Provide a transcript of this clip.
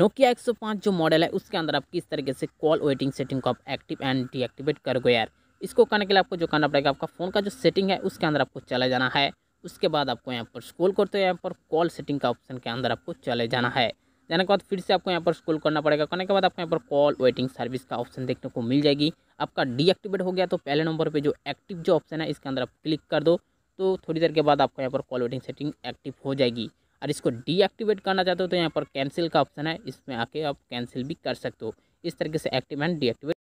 Nokia 105 जो model है उसके अंदर आप किस तरीके से कॉल वेटिंग सेटिंग को आप एक्टिव एंड डीएक्टिवेट कर गए यार इसको करने के लिए आपको जो करना पड़ेगा आपका फ़ोन का जो सेटिंग है उसके अंदर आपको चला जाना है उसके बाद आपको यहाँ पर स्कोल करते हो यहाँ पर कॉल सेटिंग का ऑप्शन के अंदर आपको चले जाना है जाने के बाद फिर से आपको यहाँ पर स्क्रॉल करना पड़ेगा करने के बाद आपको यहाँ पर कॉल वेटिंग सर्विस का ऑप्शन देखने को मिल जाएगी आपका डीएक्टिवेट हो गया तो पहले नंबर पर जो एक्टिव जो ऑप्शन है इसके अंदर आप क्लिक कर दो तो थोड़ी देर के बाद आपको यहाँ पर कॉल वेटिंग सेटिंग एक्टिव हो जाएगी और इसको डीएक्टिवेट करना चाहते हो तो यहाँ पर कैंसिल का ऑप्शन है इसमें आके आप कैंसिल भी कर सकते हो इस तरीके से एक्टिव एंड डीएक्टिवेट